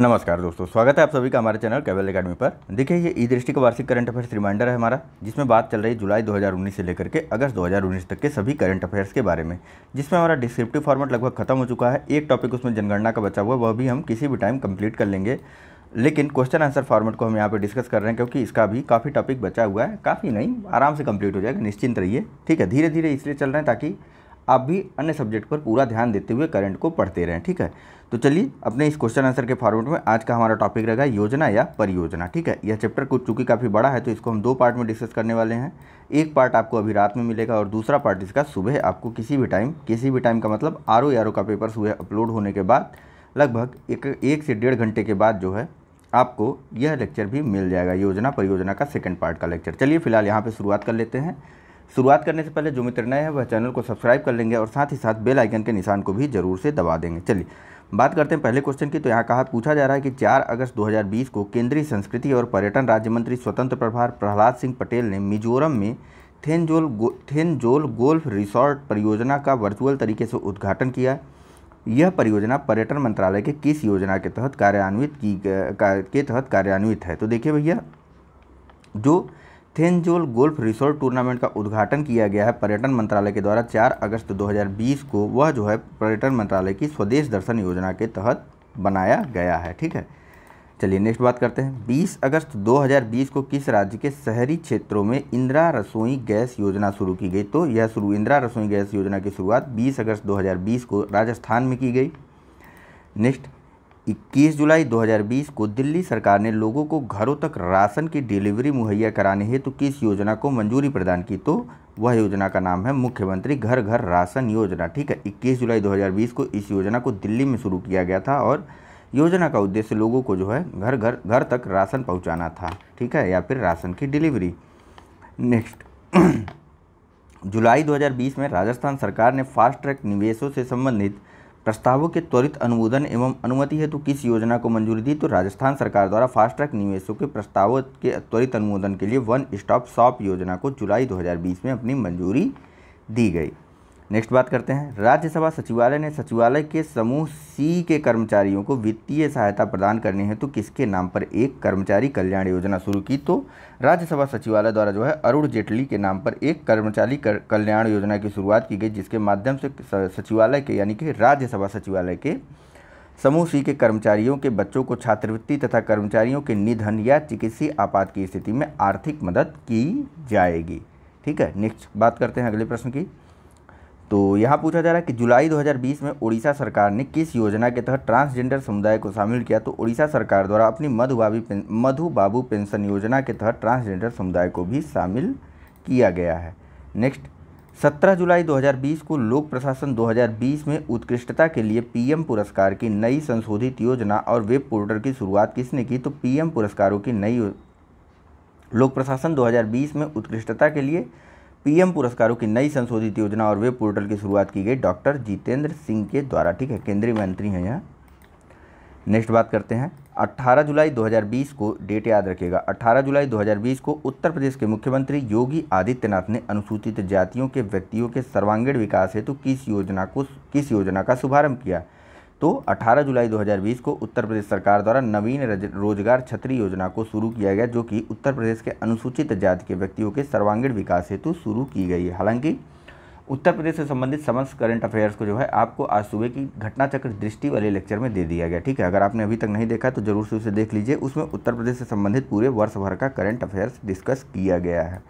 नमस्कार दोस्तों स्वागत है आप सभी का हमारे चैनल केवल अकेडमी पर देखिए ये ई दृष्टि का वार्षिक करंट अफेयर्स रिमाइंडर है हमारा जिसमें बात चल रही जुलाई 2019 से लेकर के अगस्त 2019 तक के सभी करंट अफेयर्स के बारे में जिसमें हमारा डिस्क्रिप्टिव फॉर्मेट लगभग खत्म हो चुका है एक टॉपिक उसमें जनगणना का बचा हुआ वह भी हम किसी भी टाइम कंप्लीट कर लेंगे लेकिन क्वेश्चन आंसर फॉर्मेट को हम यहाँ पर डिस्कस कर रहे हैं क्योंकि इसका भी काफ़ी टॉपिक बचा हुआ है काफ़ी नहीं आराम से कंप्लीट हो जाएगा निश्चिंत रहिए ठीक है धीरे धीरे इसलिए चल रहे हैं ताकि आप भी अन्य सब्जेक्ट पर पूरा ध्यान देते हुए करंट को पढ़ते रहें ठीक है तो चलिए अपने इस क्वेश्चन आंसर के फॉर्मेट में आज का हमारा टॉपिक रहेगा योजना या परियोजना ठीक है यह चैप्टर कुछ चूँकि काफ़ी बड़ा है तो इसको हम दो पार्ट में डिस्कस करने वाले हैं एक पार्ट आपको अभी रात में मिलेगा और दूसरा पार्ट इसका सुबह आपको किसी भी टाइम किसी भी टाइम का मतलब आर ओ आर ओ का पेपर सुबह अपलोड होने के बाद लगभग एक एक से डेढ़ घंटे के बाद जो है आपको यह लेक्चर भी मिल जाएगा योजना परियोजना का सेकेंड पार्ट का लेक्चर चलिए फिलहाल यहाँ पर शुरुआत कर लेते हैं शुरुआत करने से पहले जो मित्र नए हैं वह चैनल को सब्सक्राइब कर लेंगे और साथ ही साथ बेल आइकन के निशान को भी जरूर से दबा देंगे चलिए बात करते हैं पहले क्वेश्चन की तो यहाँ कहा पूछा जा रहा है कि 4 अगस्त 2020 को केंद्रीय संस्कृति और पर्यटन राज्य मंत्री स्वतंत्र प्रभार प्रहलाद सिंह पटेल ने मिजोरम में थेनजोल गो, थेनजोल गोल्फ रिसोर्ट परियोजना का वर्चुअल तरीके से उद्घाटन किया यह परियोजना पर्यटन मंत्रालय के किस योजना के तहत कार्यान्वित की के तहत कार्यान्वित है तो देखिए भैया जो थेनजोल गोल्फ रिसोर्ट टूर्नामेंट का उद्घाटन किया गया है पर्यटन मंत्रालय के द्वारा 4 अगस्त 2020 को वह जो है पर्यटन मंत्रालय की स्वदेश दर्शन योजना के तहत बनाया गया है ठीक है चलिए नेक्स्ट बात करते हैं 20 अगस्त 2020 को किस राज्य के शहरी क्षेत्रों में इंदिरा रसोई गैस योजना शुरू की गई तो यह शुरू इंदिरा रसोई गैस योजना की शुरुआत बीस अगस्त दो को राजस्थान में की गई नेक्स्ट 21 जुलाई 2020 को दिल्ली सरकार ने लोगों को घरों तक राशन की डिलीवरी मुहैया कराने हेतु तो किस योजना को मंजूरी प्रदान की तो वह योजना का नाम है मुख्यमंत्री घर घर राशन योजना ठीक है 21 जुलाई 2020 को इस योजना को दिल्ली में शुरू किया गया था और योजना का उद्देश्य लोगों को जो है घर घर घर तक राशन पहुँचाना था ठीक है या फिर राशन की डिलीवरी नेक्स्ट जुलाई 2020 में राजस्थान सरकार ने फास्ट ट्रैक निवेशों से संबंधित प्रस्तावों के त्वरित अनुमोदन एवं अनुमति हेतु किस योजना को मंजूरी दी तो राजस्थान सरकार द्वारा फास्ट ट्रैक निवेशों के प्रस्तावों के त्वरित अनुमोदन के लिए वन स्टॉप शॉप योजना को जुलाई 2020 में अपनी मंजूरी दी गई नेक्स्ट बात करते हैं राज्यसभा सचिवालय ने सचिवालय के समूह सी के कर्मचारियों को वित्तीय सहायता प्रदान करनी है तो किसके नाम पर एक कर्मचारी कल्याण योजना शुरू की तो राज्यसभा सचिवालय द्वारा जो है अरुण जेटली के नाम पर एक कर्मचारी कल्याण योजना की शुरुआत की गई जिसके माध्यम से सचिवालय के यानी कि राज्यसभा सचिवालय के समूह सी के कर्मचारियों के बच्चों को छात्रवृत्ति तथा कर्मचारियों के निधन या चिकित्सीय आपात की स्थिति में आर्थिक मदद की जाएगी ठीक है नेक्स्ट बात करते हैं अगले प्रश्न की तो यहाँ पूछा जा रहा है कि जुलाई 2020 में उड़ीसा सरकार ने किस योजना के तहत ट्रांसजेंडर समुदाय को शामिल किया तो उड़ीसा सरकार द्वारा अपनी मधुबाबी मधु बाबू पेंशन योजना के तहत ट्रांसजेंडर समुदाय को भी शामिल किया गया है नेक्स्ट 17 जुलाई 2020 को लोक प्रशासन 2020 में उत्कृष्टता के लिए पीएम पुरस्कार की नई संशोधित योजना और वेब पोर्टल की शुरुआत किसने की तो पीएम पुरस्कारों की नई लोक प्रशासन 2020 में उत्कृष्टता के लिए पीएम पुरस्कारों की नई संशोधित योजना और वेब पोर्टल की शुरुआत की गई डॉक्टर जितेंद्र सिंह के द्वारा ठीक है केंद्रीय मंत्री हैं यह नेक्स्ट बात करते हैं 18 जुलाई 2020 को डेट याद रखिएगा 18 जुलाई 2020 को उत्तर प्रदेश के मुख्यमंत्री योगी आदित्यनाथ ने अनुसूचित जातियों के व्यक्तियों के सर्वांगीण विकास हेतु तो किस योजना को किस योजना का शुभारंभ किया तो 18 जुलाई 2020 को उत्तर प्रदेश सरकार द्वारा नवीन रोजगार छतरी योजना को शुरू किया गया जो कि उत्तर प्रदेश के अनुसूचित जाति के व्यक्तियों के सर्वांगीण विकास हेतु शुरू की गई है हालांकि उत्तर प्रदेश से संबंधित समस्त करंट अफेयर्स को जो है आपको आज सुबह की घटना चक्र दृष्टि वाले लेक्चर में दे दिया गया ठीक है अगर आपने अभी तक नहीं देखा तो जरूर से उसे देख लीजिए उसमें उत्तर प्रदेश से संबंधित पूरे वर्ष भर का करंट अफेयर्स डिस्कस किया गया है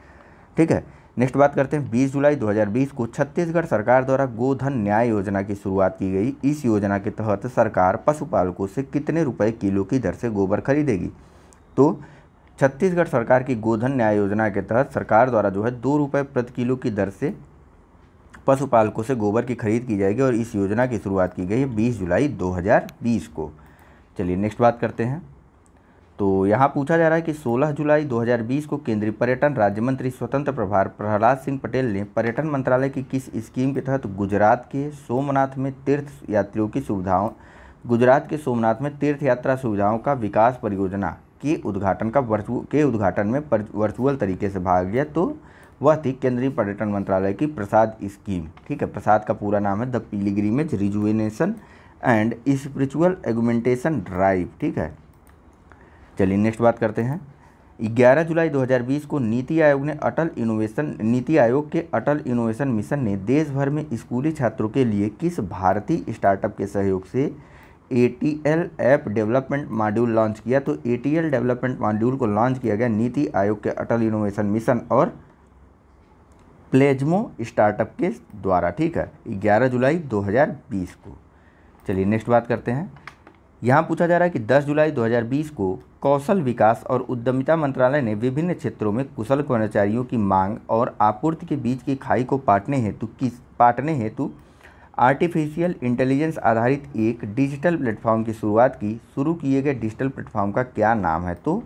ठीक है नेक्स्ट बात करते हैं 20 जुलाई 2020 को छत्तीसगढ़ सरकार द्वारा गोधन न्याय योजना की शुरुआत की गई इस योजना के तहत सरकार पशुपालकों से कितने रुपए किलो की दर से गोबर खरीदेगी तो छत्तीसगढ़ सरकार की गोधन न्याय योजना के तहत सरकार द्वारा जो है दो रुपये प्रति किलो की दर से पशुपालकों से गोबर की खरीद की जाएगी और इस योजना की शुरुआत की गई है बीस जुलाई दो को चलिए नेक्स्ट बात करते हैं तो यहाँ पूछा जा रहा है कि 16 जुलाई 2020 को केंद्रीय पर्यटन राज्य मंत्री स्वतंत्र प्रभार प्रहलाद सिंह पटेल ने पर्यटन मंत्रालय की किस स्कीम के तहत गुजरात के सोमनाथ में तीर्थ यात्रियों की सुविधाओं गुजरात के सोमनाथ में तीर्थ यात्रा सुविधाओं का विकास परियोजना के उद्घाटन का के उद्घाटन में वर्चुअल तरीके से भाग लिया तो वह थी केंद्रीय पर्यटन मंत्रालय की प्रसाद स्कीम ठीक है प्रसाद का पूरा नाम है the pilgrimage rejuvenation and spiritual augmentation drive ठीक है चलिए नेक्स्ट बात करते हैं 11 जुलाई 2020 को नीति आयोग ने अटल इनोवेशन नीति आयोग के अटल इनोवेशन मिशन ने देश भर में स्कूली छात्रों के लिए किस भारतीय स्टार्टअप के सहयोग से A T L app development module launch किया तो A T L development module को लॉन्च किया गया नीति आयोग के अटल इनोवेशन मिशन और प्लेजमो स्टार्टअप के द्वारा ठीक है 11 जुलाई 2020 को चलिए नेक्स्ट बात करते हैं यहाँ पूछा जा रहा है कि 10 जुलाई 2020 को कौशल विकास और उद्यमिता मंत्रालय ने विभिन्न क्षेत्रों में कुशल कर्मचारियों की मांग और आपूर्ति के बीच की खाई को पाटने हेतु किस पाटने हेतु आर्टिफिशियल इंटेलिजेंस आधारित एक डिजिटल प्लेटफॉर्म की शुरुआत की शुरू किए गए डिजिटल प्लेटफॉर्म का क्या नाम है तो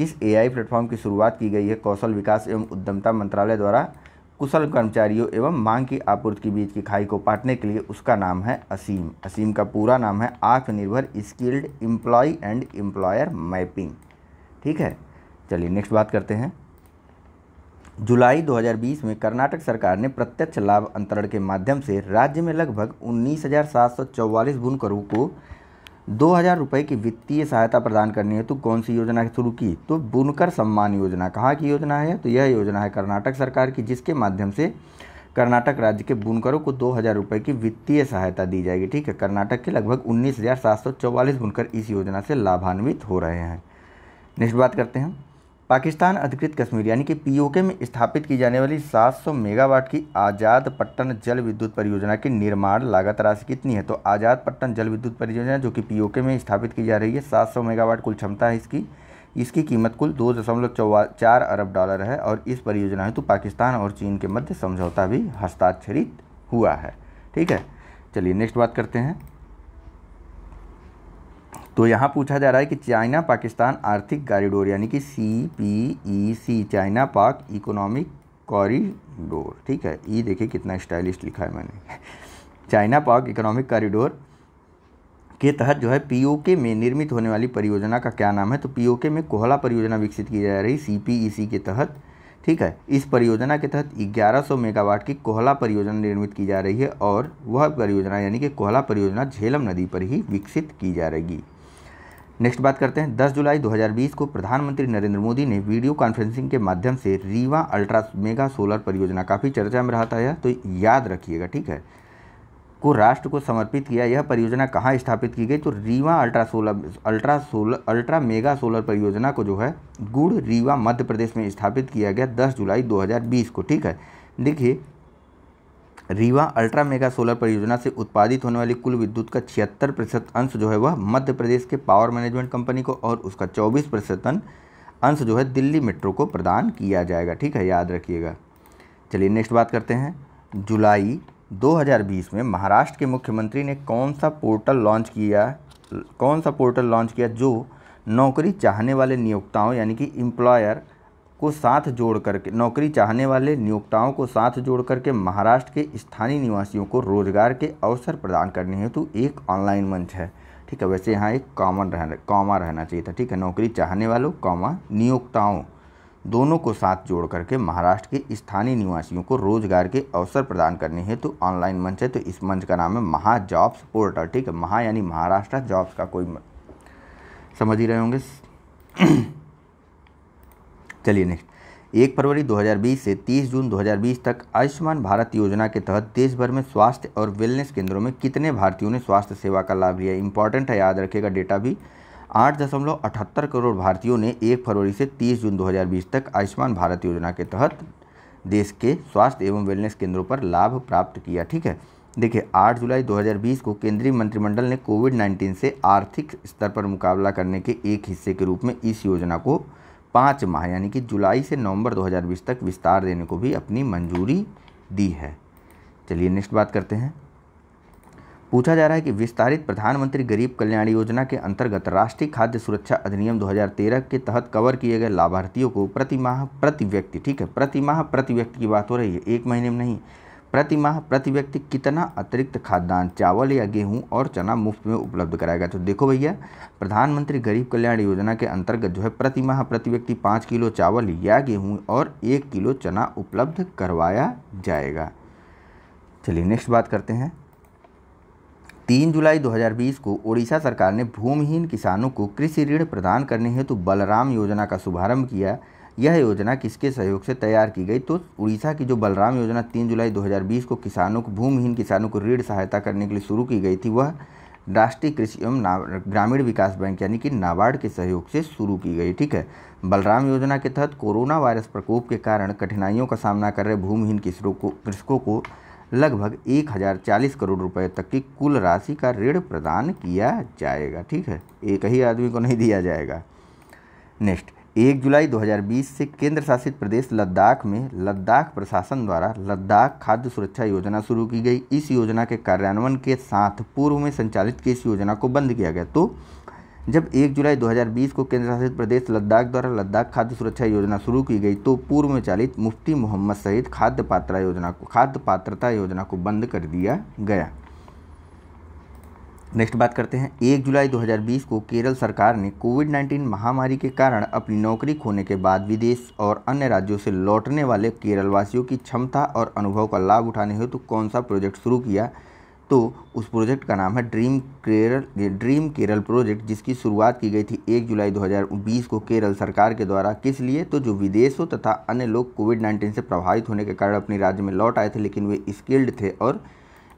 जिस एआई प्लेटफॉर्म की शुरुआत की गई है कौशल विकास एवं उद्यमता मंत्रालय द्वारा कुशल कर्मचारियों एवं मांग की आपूर्ति के बीच की खाई को पाटने के लिए उसका नाम है असीम असीम का पूरा नाम है Atmanirbhar skilled employee and employer mapping ठीक है चलिए नेक्स्ट बात करते हैं जुलाई 2020 में कर्नाटक सरकार ने प्रत्यक्ष लाभ अंतरण के माध्यम से राज्य में लगभग उन्नीस हज़ार को दो हजार रुपये की वित्तीय सहायता प्रदान करनी हेतु तो कौन सी योजना शुरू की तो बुनकर सम्मान योजना कहाँ की योजना है तो यह योजना है कर्नाटक सरकार की जिसके माध्यम से कर्नाटक राज्य के बुनकरों को दो हज़ार रुपये की वित्तीय सहायता दी जाएगी ठीक है कर्नाटक के लगभग उन्नीस हज़ार सात सौ चौवालीस बुनकर इस योजना से लाभान्वित हो रहे हैं नेक्स्ट बात करते हैं पाकिस्तान अधिकृत कश्मीर यानी कि पीओके में स्थापित की जाने वाली 700 मेगावाट की आज़ाद पट्टन जल विद्युत परियोजना की निर्माण लागत राशि कितनी है तो आज़ाद पट्टन जल विद्युत परियोजना जो कि पीओके में स्थापित की जा रही है 700 मेगावाट कुल क्षमता है इसकी इसकी कीमत कुल दो दशमलव चार अरब डॉलर है और इस परियोजना हेतु पाकिस्तान और चीन के मध्य समझौता भी हस्ताक्षरित हुआ है ठीक है चलिए नेक्स्ट बात करते हैं तो यहाँ पूछा जा रहा है कि चाइना पाकिस्तान आर्थिक कॉरिडोर यानी कि C P E C China Pak economic corridor ठीक है ई देखिए कितना स्टाइलिश लिखा है मैंने चाइना पाक इकोनॉमिक कॉरिडोर के तहत जो है पीओके में निर्मित होने वाली परियोजना का क्या नाम है तो पीओके में कोहला परियोजना विकसित की जा रही सी पी ई सी के तहत ठीक है इस परियोजना के तहत 1100 मेगावाट की कोहला परियोजना निर्मित की जा रही है और वह परियोजना यानी कि कोहला परियोजना झेलम नदी पर ही विकसित की जा रहेगी नेक्स्ट बात करते हैं 10 जुलाई 2020 को प्रधानमंत्री नरेंद्र मोदी ने वीडियो कॉन्फ्रेंसिंग के माध्यम से रीवा अल्ट्रा मेगा सोलर परियोजना काफ़ी चर्चा में रहा था तो याद रखिएगा ठीक है को राष्ट्र को समर्पित किया यह परियोजना कहाँ स्थापित की गई तो Rewa ultra solar ultra solar ultra mega solar परियोजना को जो है गुड़ रीवा मध्य प्रदेश में स्थापित किया गया 10 जुलाई 2020 को ठीक है देखिए रीवा अल्ट्रा मेगा सोलर परियोजना से उत्पादित होने वाली कुल विद्युत का छिहत्तर प्रतिशत अंश जो है वह मध्य प्रदेश के पावर मैनेजमेंट कंपनी को और उसका चौबीस प्रतिशत अं, अंश जो है दिल्ली मेट्रो को प्रदान किया जाएगा ठीक है याद रखिएगा चलिए नेक्स्ट बात करते हैं जुलाई 2020 में महाराष्ट्र के मुख्यमंत्री ने कौन सा पोर्टल लॉन्च किया कौन सा पोर्टल लॉन्च किया जो नौकरी चाहने वाले नियोक्ताओं यानी कि एम्प्लॉयर को साथ जोड़ करके नौकरी चाहने वाले नियोक्ताओं को साथ जोड़ करके महाराष्ट्र के स्थानीय निवासियों को रोजगार के अवसर प्रदान करने हेतु एक ऑनलाइन मंच है ठीक है वैसे यहाँ एक कॉमन रहना कॉमा रहना चाहिए था ठीक है नौकरी चाहने वालों कॉमा नियोक्ताओं दोनों को साथ जोड़ करके महाराष्ट्र के स्थानीय निवासियों को रोजगार के अवसर प्रदान करने हेतु तो ऑनलाइन मंच है तो इस मंच का नाम है महा जॉब्स पोर्टल ठीक है महा यानी महाराष्ट्र जॉब्स का कोई समझ ही रहे होंगे चलिए नेक्स्ट एक फरवरी 2020 से 30 जून 2020 तक आयुष्मान भारत योजना के तहत देश भर में स्वास्थ्य और वेलनेस केंद्रों में कितने भारतीयों ने स्वास्थ्य सेवा का लाभ लिया इंपॉर्टेंट है याद रखेगा डेटा भी आठ दशमलव अठहत्तर करोड़ भारतीयों ने 1 फरवरी से 30 जून 2020 तक आयुष्मान भारत योजना के तहत देश के स्वास्थ्य एवं वेलनेस केंद्रों पर लाभ प्राप्त किया ठीक है देखिए 8 जुलाई 2020 को केंद्रीय मंत्रिमंडल ने कोविड 19 से आर्थिक स्तर पर मुकाबला करने के एक हिस्से के रूप में इस योजना को पाँच माह यानी कि जुलाई से नवम्बर दो तक विस्तार देने को भी अपनी मंजूरी दी है चलिए नेक्स्ट बात करते हैं पूछा जा रहा है कि विस्तारित प्रधानमंत्री गरीब कल्याण योजना के अंतर्गत राष्ट्रीय खाद्य सुरक्षा अधिनियम 2013 के तहत कवर किए गए लाभार्थियों को प्रति माह प्रति व्यक्ति ठीक है प्रति माह प्रति व्यक्ति की बात हो रही है एक महीने में नहीं प्रति माह प्रति व्यक्ति कितना अतिरिक्त खाद्यान्न चावल या गेहूं और चना मुफ्त में उपलब्ध कराएगा तो देखो भैया प्रधानमंत्री गरीब कल्याण योजना के अंतर्गत जो है प्रति माह प्रति व्यक्ति पाँच किलो चावल या गेहूँ और एक किलो चना उपलब्ध करवाया जाएगा चलिए नेक्स्ट बात करते हैं तीन जुलाई 2020 को ओडिशा सरकार ने भूमिहीन किसानों को कृषि ऋण प्रदान करने हेतु बलराम योजना का शुभारंभ किया यह योजना किसके सहयोग से तैयार की गई तो उड़ीसा की जो बलराम योजना 3 जुलाई 2020 को किसानों को भूमिहीन किसानों को ऋण सहायता करने के लिए शुरू की गई थी वह राष्ट्रीय कृषि एवं ग्रामीण विकास बैंक यानी कि नाबार्ड के सहयोग से शुरू की गई ठीक है बलराम योजना के तहत कोरोना वायरस प्रकोप के कारण कठिनाइयों का सामना कर रहे भूमिहीन किसरों को कृषकों को लगभग एक हज़ार चालीस करोड़ रुपए तक की कुल राशि का ऋण प्रदान किया जाएगा ठीक है एक ही आदमी को नहीं दिया जाएगा नेक्स्ट एक जुलाई 2020 से केंद्र शासित प्रदेश लद्दाख में लद्दाख प्रशासन द्वारा लद्दाख खाद्य सुरक्षा योजना शुरू की गई इस योजना के कार्यान्वयन के साथ पूर्व में संचालित की इस योजना को बंद किया गया तो जब 1 जुलाई 2020 को केंद्र शासित प्रदेश लद्दाख द्वारा लद्दाख खाद्य सुरक्षा योजना शुरू की गई तो पूर्व में चालित मुफ्ती मोहम्मद सहित खाद्य पात्रा योजना को खाद्य पात्रता योजना को बंद कर दिया गया नेक्स्ट बात करते हैं 1 जुलाई 2020 को केरल सरकार ने कोविड 19 महामारी के कारण अपनी नौकरी खोने के बाद विदेश और अन्य राज्यों से लौटने वाले केरलवासियों की क्षमता और अनुभव का लाभ उठाने हेतु तो कौन सा प्रोजेक्ट शुरू किया तो उस प्रोजेक्ट का नाम है dream Kerala dream Kerala project जिसकी शुरुआत की गई थी एक जुलाई 2020 को केरल सरकार के द्वारा किस लिए तो जो विदेशों तथा अन्य लोग कोविड 19 से प्रभावित होने के कारण अपने राज्य में लौट आए थे लेकिन वे स्किल्ड थे और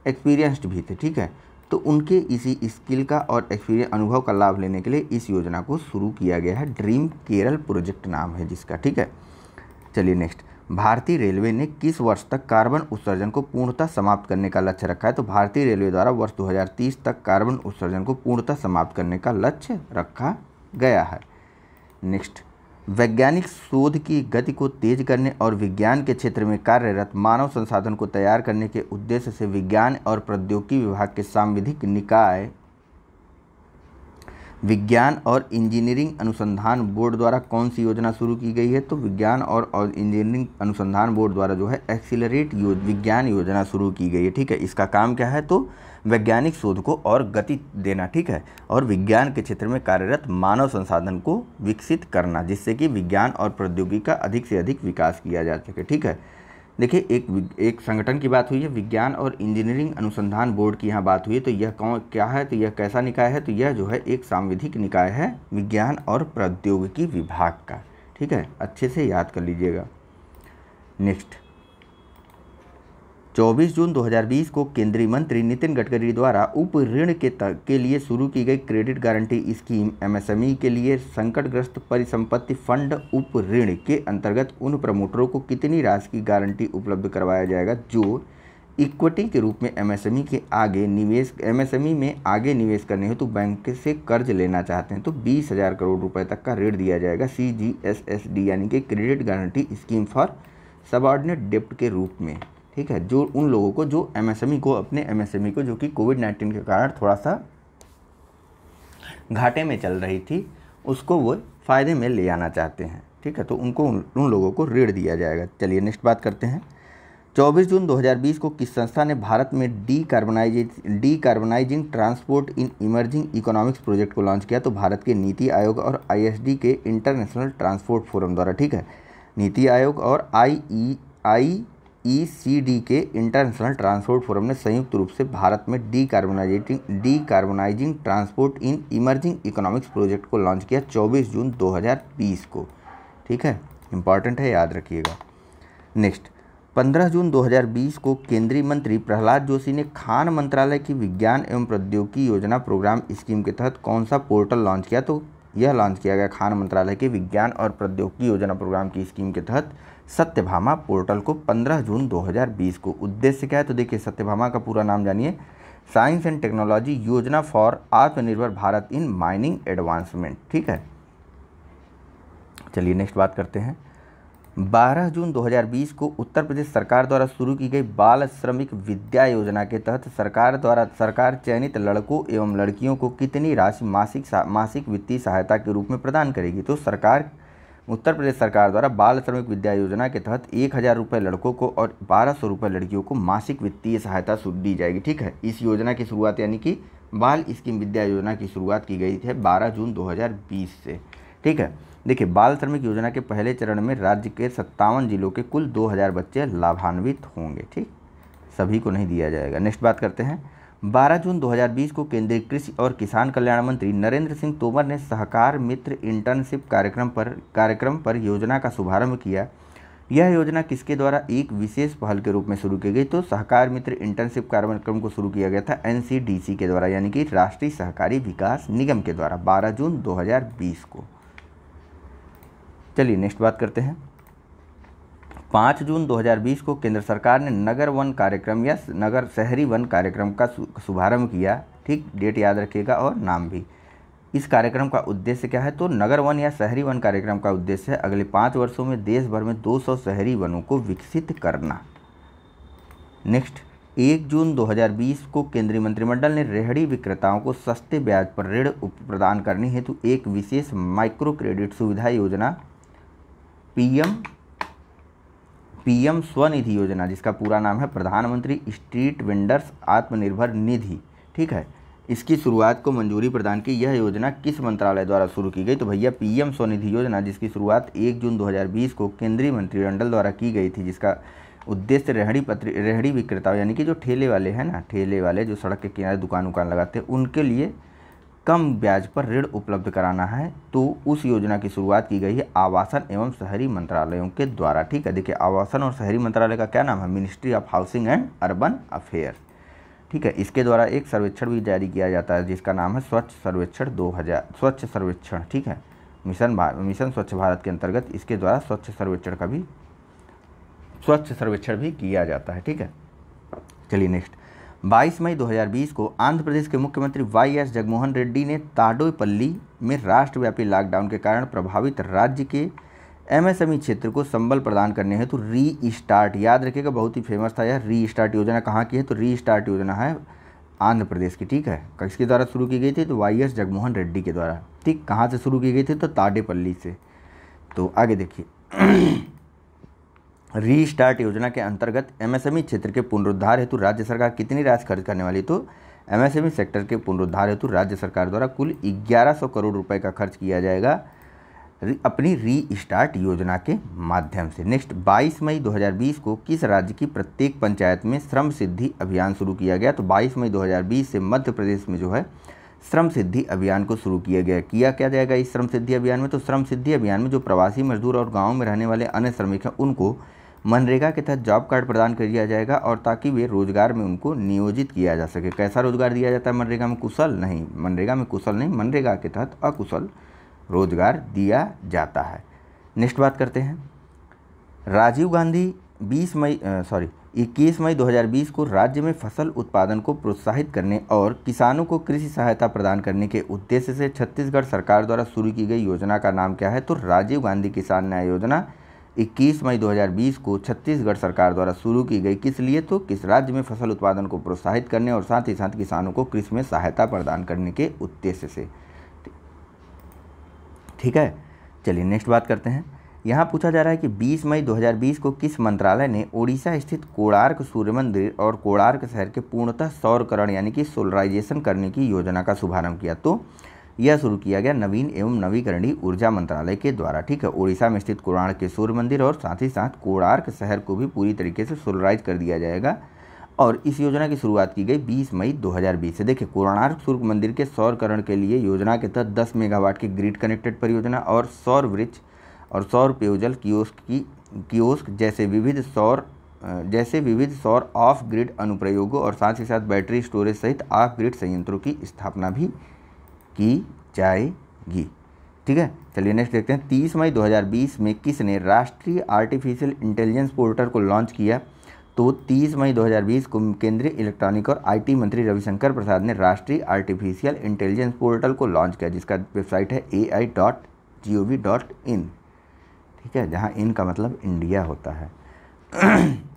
एक्सपीरियंस्ड भी थे ठीक है तो उनके इसी स्किल का और एक्सपीरियंस अनुभव का लाभ लेने के लिए इस योजना को शुरू किया गया है ड्रीम केरल प्रोजेक्ट नाम है जिसका ठीक है चलिए नेक्स्ट भारतीय रेलवे ने किस वर्ष तक कार्बन उत्सर्जन को पूर्णतः समाप्त करने का लक्ष्य रखा है तो भारतीय रेलवे द्वारा वर्ष 2030 तक कार्बन उत्सर्जन को पूर्णतः समाप्त करने का लक्ष्य रखा गया है नेक्स्ट वैज्ञानिक शोध की गति को तेज करने और विज्ञान के क्षेत्र में कार्यरत मानव संसाधन को तैयार करने के उद्देश्य से विज्ञान और प्रौद्योगिकी विभाग के सांविधिक निकाय विज्ञान और इंजीनियरिंग अनुसंधान बोर्ड द्वारा कौन सी योजना शुरू की गई है तो विज्ञान और, इंजीनियरिंग अनुसंधान बोर्ड द्वारा जो है एक्सीलरेट यो, विज्ञान योजना शुरू की गई है ठीक है इसका काम क्या है तो वैज्ञानिक शोध को और गति देना ठीक है और विज्ञान के क्षेत्र में कार्यरत मानव संसाधन को विकसित करना जिससे कि विज्ञान और प्रौद्योगिकी का अधिक से अधिक विकास किया जा सके ठीक है देखिए एक एक संगठन की बात हुई है विज्ञान और इंजीनियरिंग अनुसंधान बोर्ड की यहाँ बात हुई है तो यह कौन क्या है तो यह कैसा निकाय है तो यह जो है एक सांविधिक निकाय है विज्ञान और प्रौद्योगिकी विभाग का ठीक है अच्छे से याद कर लीजिएगा नेक्स्ट 24 जून 2020 को केंद्रीय मंत्री नितिन गडकरी द्वारा उप ऋण के के लिए शुरू की गई क्रेडिट गारंटी स्कीम एमएसएमई के लिए संकटग्रस्त परिसंपत्ति फंड उप ऋण के अंतर्गत उन प्रमोटरों को कितनी राशि की गारंटी उपलब्ध करवाया जाएगा जो इक्विटी के रूप में एमएसएमई के आगे निवेश एमएसएमई में आगे निवेश करने हेतु तो बैंक से कर्ज लेना चाहते हैं तो बीस हज़ार करोड़ रुपए तक का ऋण दिया जाएगा सी यानी कि credit guarantee scheme for subordinate डेप्ट के रूप में ठीक है जो उन लोगों को जो एमएसएमई e को अपने एमएसएमई e को जो कि कोविड नाइन्टीन के कारण थोड़ा सा घाटे में चल रही थी उसको वो फ़ायदे में ले आना चाहते हैं ठीक है तो उनको उन लोगों को ऋण दिया जाएगा चलिए नेक्स्ट बात करते हैं 24 जून 2020 को किस संस्था ने भारत में decarbonising decarbonising transport in emerging economics project को लॉन्च किया तो भारत के नीति आयोग और आईएसडी के इंटरनेशनल ट्रांसपोर्ट फोरम द्वारा ठीक है नीति आयोग और I E I E e के इंटरनेशनल ट्रांसपोर्ट फोरम ने संयुक्त रूप से भारत में decarbonising decarbonising transport in emerging economics project को लॉन्च किया 24 जून 2020 को ठीक है इंपॉर्टेंट है याद रखिएगा नेक्स्ट 15 जून 2020 को केंद्रीय मंत्री प्रहलाद जोशी ने खान मंत्रालय की विज्ञान एवं प्रौद्योगिकी योजना प्रोग्राम स्कीम के तहत कौन सा पोर्टल लॉन्च किया तो यह लॉन्च किया गया खान मंत्रालय के विज्ञान और प्रौद्योगिकी योजना प्रोग्राम की स्कीम के तहत सत्यभामा पोर्टल को 15 जून 2020 को उद्देश्य क्या है तो देखिए सत्यभामा का पूरा नाम जानिए साइंस एंड टेक्नोलॉजी योजना for Atmanirbhar Bharat in mining advancement ठीक है चलिए नेक्स्ट बात करते हैं 12 जून 2020 को उत्तर प्रदेश सरकार द्वारा शुरू की गई बाल श्रमिक विद्या योजना के तहत सरकार द्वारा सरकार चयनित लड़कों एवं लड़कियों को कितनी राशि मासिक मासिक वित्तीय सहायता के रूप में प्रदान करेगी तो सरकार उत्तर प्रदेश सरकार द्वारा बाल श्रमिक विद्या योजना के तहत एक हज़ार रुपये लड़कों को और बारह सौ रुपये लड़कियों को मासिक वित्तीय सहायता दी जाएगी ठीक है इस योजना की शुरुआत यानी कि बाल स्कीम विद्या योजना की शुरुआत की गई है 12 जून 2020 से ठीक है देखिए बाल श्रमिक योजना के पहले चरण में राज्य के सत्तावन जिलों के कुल दो बच्चे लाभान्वित होंगे ठीक सभी को नहीं दिया जाएगा नेक्स्ट बात करते हैं 12 जून 2020 को केंद्रीय कृषि और किसान कल्याण मंत्री नरेंद्र सिंह तोमर ने सहकार मित्र इंटर्नशिप कार्यक्रम पर कार्यक्रम पर योजना का शुभारंभ किया यह योजना किसके द्वारा एक विशेष पहल के रूप में शुरू की गई तो सहकार मित्र इंटर्नशिप कार्यक्रम को शुरू किया गया था एनसीडीसी के द्वारा यानी कि राष्ट्रीय सहकारी विकास निगम के द्वारा 12 जून 2020 को चलिए नेक्स्ट बात करते हैं पाँच जून 2020 को केंद्र सरकार ने नगर वन कार्यक्रम या नगर शहरी वन कार्यक्रम का शुभारंभ किया ठीक डेट याद रखिएगा और नाम भी इस कार्यक्रम का उद्देश्य क्या है तो नगर वन या शहरी वन कार्यक्रम का उद्देश्य है अगले पाँच वर्षों में देश भर में 200 शहरी वनों को विकसित करना नेक्स्ट एक जून 2020 को केंद्रीय मंत्रिमंडल ने रेहड़ी विक्रेताओं को सस्ते ब्याज पर ऋण प्रदान करने हेतु एक विशेष माइक्रो क्रेडिट सुविधा योजना पीएम पीएम स्वनिधि योजना जिसका पूरा नाम है प्रधानमंत्री स्ट्रीट वेंडर्स आत्मनिर्भर निधि ठीक है इसकी शुरुआत को मंजूरी प्रदान की यह योजना किस मंत्रालय द्वारा शुरू की गई तो भैया पीएम स्वनिधि योजना जिसकी शुरुआत 1 जून 2020 को केंद्रीय मंत्रिमंडल द्वारा की गई थी जिसका उद्देश्य रेहड़ी पत्र रेहड़ी विक्रेता यानी कि जो ठेले वाले हैं ना ठेले वाले जो सड़क के किनारे दुकान उकान लगाते हैं उनके लिए कम ब्याज पर ऋण उपलब्ध कराना है तो उस योजना की शुरुआत की गई है आवासन एवं शहरी मंत्रालयों के द्वारा ठीक है देखिए आवासन और शहरी मंत्रालय का क्या नाम है Ministry of Housing and Urban Affair ठीक है इसके द्वारा एक सर्वेक्षण भी जारी किया जाता है जिसका नाम है स्वच्छ सर्वेक्षण दो स्वच्छ सर्वेक्षण ठीक है मिशन मिशन स्वच्छ भारत के अंतर्गत इसके द्वारा स्वच्छ सर्वेक्षण का भी स्वच्छ सर्वेक्षण भी किया जाता है ठीक है चलिए नेक्स्ट 22 मई 2020 को आंध्र प्रदेश के मुख्यमंत्री वाई एस जगमोहन रेड्डी ने ताडोपल्ली में राष्ट्रव्यापी लॉकडाउन के कारण प्रभावित राज्य के एमएसएमई क्षेत्र को संबल प्रदान करने हेतु तो री स्टार्ट याद रखिएगा बहुत ही फेमस था यह री स्टार्ट योजना कहाँ की है तो री स्टार्ट योजना है आंध्र प्रदेश की ठीक है किसके द्वारा शुरू की गई थी तो वाई एस जगमोहन रेड्डी के द्वारा ठीक कहाँ से शुरू की गई थी तो ताडेपल्ली से तो आगे देखिए रीस्टार्ट योजना के अंतर्गत एमएसएमई क्षेत्र के पुनरुद्धार हेतु राज्य सरकार कितनी राशि खर्च करने वाली तो एमएसएमई सेक्टर के पुनरुद्धार हेतु राज्य सरकार द्वारा कुल 1100 करोड़ रुपए का खर्च किया जाएगा अपनी रीस्टार्ट योजना के माध्यम से नेक्स्ट 22 मई 2020 को किस राज्य की प्रत्येक पंचायत में श्रम सिद्धि अभियान शुरू किया गया तो बाईस मई दो से मध्य प्रदेश में जो है श्रम सिद्धि अभियान को शुरू किया गया किया क्या जाएगा इस श्रम सिद्धि अभियान में तो श्रम सिद्धि अभियान में जो प्रवासी मजदूर और गाँव में रहने वाले अन्य श्रमिक हैं उनको मनरेगा के तहत जॉब कार्ड प्रदान कर दिया जाएगा और ताकि वे रोजगार में उनको नियोजित किया जा सके कैसा रोजगार दिया जाता है मनरेगा में कुशल नहीं मनरेगा में कुशल नहीं मनरेगा के तहत अकुशल रोजगार दिया जाता है नेक्स्ट बात करते हैं राजीव गांधी 20 मई सॉरी इक्कीस मई 2020 को राज्य में फसल उत्पादन को प्रोत्साहित करने और किसानों को कृषि सहायता प्रदान करने के उद्देश्य से छत्तीसगढ़ सरकार द्वारा शुरू की गई योजना का नाम क्या है तो राजीव गांधी किसान न्याय योजना 21 मई 2020 को छत्तीसगढ़ सरकार द्वारा शुरू की गई किस लिए तो किस राज्य में फसल उत्पादन को प्रोत्साहित करने और साथ ही साथ किसानों को कृषि में सहायता प्रदान करने के उद्देश्य से ठीक है चलिए नेक्स्ट बात करते हैं यहाँ पूछा जा रहा है कि 20 मई 2020 को किस मंत्रालय ने ओडिशा स्थित कोणार्क सूर्य मंदिर और कोणार्क शहर के पूर्णतः सौरकरण यानी कि सोलराइजेशन करने की योजना का शुभारंभ किया तो यह शुरू किया गया नवीन एवं नवीकरणीय ऊर्जा मंत्रालय के द्वारा ठीक है उड़ीसा में स्थित कोणार्क के सूर्य मंदिर और साथ ही साथ कोणार्क शहर को भी पूरी तरीके से सोलराइज कर दिया जाएगा और इस योजना की शुरुआत की गई 20 मई 2020 से देखिए कोणार्क सूर्य मंदिर के सौरकरण के लिए योजना के तहत 10 मेगावाट की ग्रिड कनेक्टेड परियोजना और सौर वृक्ष और सौर पेयजल कियोस्क की कियोस्क जैसे विविध सौर जैसे विविध सौर ऑफ ग्रिड अनुप्रयोगों और साथ ही साथ बैटरी स्टोरेज सहित ऑफ ग्रिड संयंत्रों की स्थापना भी की जाएगी ठीक है चलिए नेक्स्ट देखते हैं तीस मई 2020 में किसने राष्ट्रीय आर्टिफिशियल इंटेलिजेंस पोर्टल को लॉन्च किया तो 30 मई 2020 को केंद्रीय इलेक्ट्रॉनिक और आईटी मंत्री रविशंकर प्रसाद ने राष्ट्रीय आर्टिफिशियल इंटेलिजेंस पोर्टल को लॉन्च किया जिसका वेबसाइट है A I dot G O V dot in ठीक है जहाँ इन का मतलब इंडिया होता है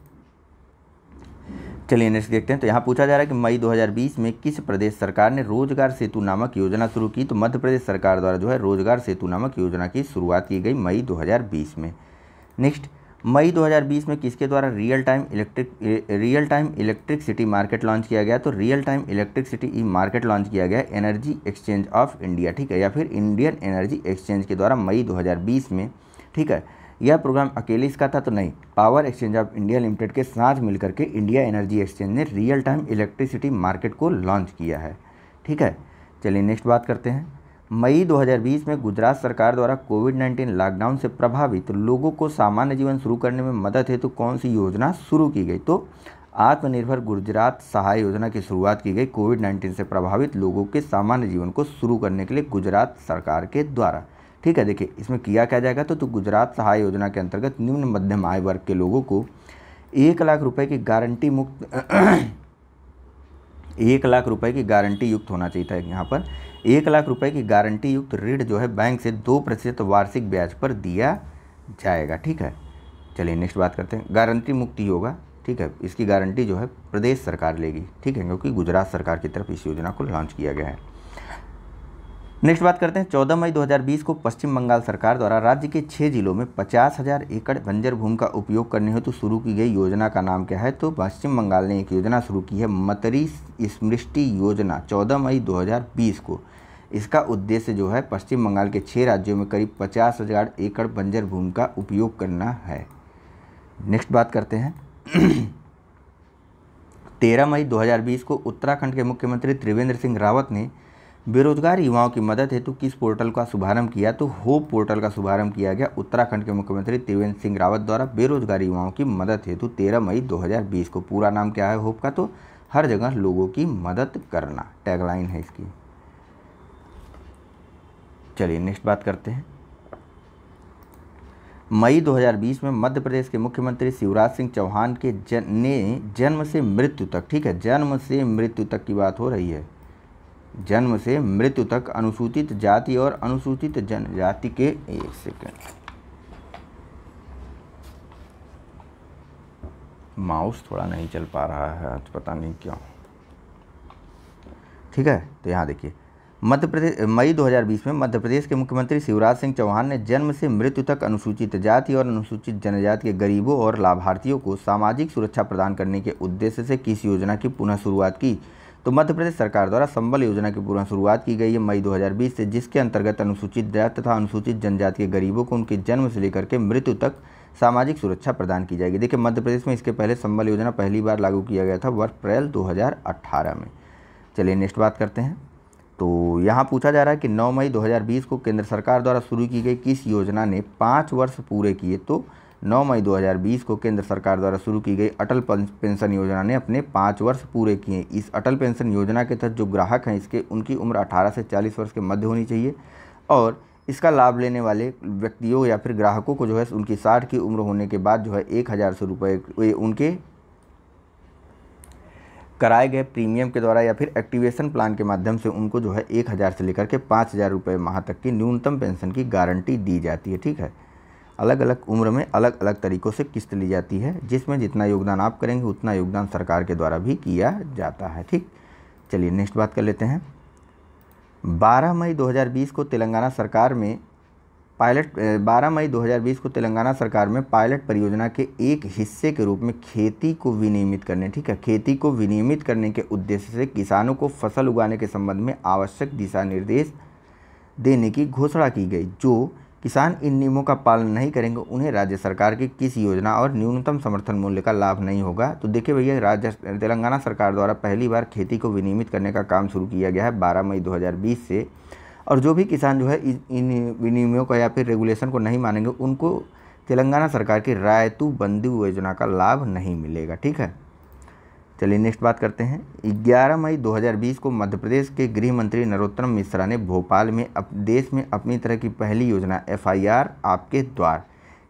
चलिए नेक्स्ट देखते हैं तो यहाँ पूछा जा रहा है कि मई 2020 में किस प्रदेश सरकार ने रोजगार सेतु नामक योजना शुरू की तो मध्य प्रदेश सरकार द्वारा जो है रोजगार सेतु नामक योजना की शुरुआत की गई मई 2020 में नेक्स्ट मई 2020 में किसके द्वारा real time electric real time electricity market launch किया गया तो real time electricity e market launch किया गया एनर्जी एक्सचेंज ऑफ इंडिया ठीक है या फिर इंडियन एनर्जी एक्सचेंज के द्वारा मई दो में ठीक है यह प्रोग्राम अकेले इसका था तो नहीं Power Exchange of India Limited के साथ मिलकर के इंडिया एनर्जी एक्सचेंज ने रियल टाइम इलेक्ट्रिसिटी मार्केट को लॉन्च किया है ठीक है चलिए नेक्स्ट बात करते हैं मई 2020 में गुजरात सरकार द्वारा कोविड 19 लॉकडाउन से प्रभावित लोगों को सामान्य जीवन शुरू करने में मदद हेतु तो कौन सी योजना शुरू की गई तो आत्मनिर्भर गुजरात सहाय योजना की शुरुआत की गई कोविड 19 से प्रभावित लोगों के सामान्य जीवन को शुरू करने के लिए गुजरात सरकार के द्वारा ठीक है देखिए इसमें किया क्या जाएगा तो, तो गुजरात सहाय योजना के अंतर्गत निम्न मध्यम आय वर्ग के लोगों को एक लाख रुपए की गारंटी मुक्त एक लाख रुपए की गारंटी युक्त होना चाहिए था यहाँ पर एक लाख रुपए की गारंटी युक्त ऋण जो है बैंक से दो प्रतिशत वार्षिक ब्याज पर दिया जाएगा ठीक है चलिए नेक्स्ट बात करते हैं गारंटी मुक्ति होगा ठीक है इसकी गारंटी जो है प्रदेश सरकार लेगी ठीक है क्योंकि गुजरात सरकार की तरफ इस योजना को लॉन्च किया गया है नेक्स्ट बात करते हैं 14 मई 2020 को पश्चिम बंगाल सरकार द्वारा राज्य के छः जिलों में पचास हजार एकड़ बंजर भूमि का उपयोग करने हेतु तो शुरू की गई योजना का नाम क्या है तो पश्चिम बंगाल ने एक योजना शुरू की है मतरी स्मृष्टि योजना 14 मई 2020 को इसका उद्देश्य जो है पश्चिम बंगाल के छः राज्यों में करीब पचास हजार एकड़ बंजर भूमि का उपयोग करना है नेक्स्ट बात करते हैं तेरह मई दो को उत्तराखंड के मुख्यमंत्री त्रिवेंद्र सिंह रावत ने बेरोजगार युवाओं की मदद हेतु किस पोर्टल का शुभारंभ किया तो होप पोर्टल का शुभारंभ किया गया उत्तराखंड के मुख्यमंत्री त्रिवेंद्र सिंह रावत द्वारा बेरोजगार युवाओं की मदद हेतु 13 मई 2020 को पूरा नाम क्या है होप का तो हर जगह लोगों की मदद करना टैगलाइन है इसकी चलिए नेक्स्ट बात करते हैं मई 2020 में मध्य प्रदेश के मुख्यमंत्री शिवराज सिंह चौहान के जन ने जन्म से मृत्यु तक ठीक है जन्म से मृत्यु तक की बात हो रही है जन्म से मृत्यु तक अनुसूचित जाति और अनुसूचित जनजाति के एक सेकेंड माउस थोड़ा नहीं चल पा रहा है आज पता नहीं क्यों ठीक है तो यहाँ देखिए मध्य प्रदेश मई 2020 में मध्य प्रदेश के मुख्यमंत्री शिवराज सिंह चौहान ने जन्म से मृत्यु तक अनुसूचित जाति और अनुसूचित जनजाति के गरीबों और लाभार्थियों को सामाजिक सुरक्षा प्रदान करने के उद्देश्य से किस योजना की पुनः शुरुआत की तो मध्य प्रदेश सरकार द्वारा संबल योजना की पूर्ण शुरुआत की गई है मई 2020 से जिसके अंतर्गत अनुसूचित जात तथा अनुसूचित जनजाति के गरीबों को उनके जन्म से लेकर के मृत्यु तक सामाजिक सुरक्षा प्रदान की जाएगी देखिए मध्य प्रदेश में इसके पहले संबल योजना पहली बार लागू किया गया था वर्ष अप्रैल दो में चलिए नेक्स्ट बात करते हैं तो यहाँ पूछा जा रहा है कि नौ मई दो को केंद्र सरकार द्वारा शुरू की गई किस योजना ने पाँच वर्ष पूरे किए तो 9 मई 2020 को केंद्र सरकार द्वारा शुरू की गई अटल पेंशन योजना ने अपने पाँच वर्ष पूरे किए इस अटल पेंशन योजना के तहत जो ग्राहक हैं इसके उनकी उम्र अठारह से चालीस वर्ष के मध्य होनी चाहिए और इसका लाभ लेने वाले व्यक्तियों या फिर ग्राहकों को जो है उनकी साठ की उम्र होने के बाद जो है एक हज़ार से रुपये उनके कराए गए प्रीमियम के द्वारा या फिर एक्टिवेशन प्लान के माध्यम से उनको जो है एक हज़ार से लेकर के पाँच हज़ार रुपये माह तक की न्यूनतम पेंशन की गारंटी दी जाती है ठीक है अलग अलग उम्र में अलग अलग तरीक़ों से किस्त ली जाती है जिसमें जितना योगदान आप करेंगे उतना योगदान सरकार के द्वारा भी किया जाता है ठीक चलिए नेक्स्ट बात कर लेते हैं 12 मई 2020 को तेलंगाना सरकार में पायलट 12 मई 2020 को तेलंगाना सरकार में पायलट परियोजना के एक हिस्से के रूप में खेती को विनियमित करने ठीक है खेती को विनियमित करने के उद्देश्य से किसानों को फसल उगाने के संबंध में आवश्यक दिशा निर्देश देने की घोषणा की गई जो किसान इन नियमों का पालन नहीं करेंगे उन्हें राज्य सरकार की किस योजना और न्यूनतम समर्थन मूल्य का लाभ नहीं होगा तो देखिए भैया राज्य तेलंगाना सरकार द्वारा पहली बार खेती को विनियमित करने का काम शुरू किया गया है 12 मई 2020 से और जो भी किसान जो है इन विनियमों का या फिर रेगुलेशन को नहीं मानेंगे उनको तेलंगाना सरकार की रायतु बंदी योजना का लाभ नहीं मिलेगा ठीक है चलिए नेक्स्ट बात करते हैं 11 मई 2020 को मध्य प्रदेश के गृह मंत्री नरोत्तम मिश्रा ने भोपाल में अप देश में अपनी तरह की पहली योजना एफआईआर आपके द्वार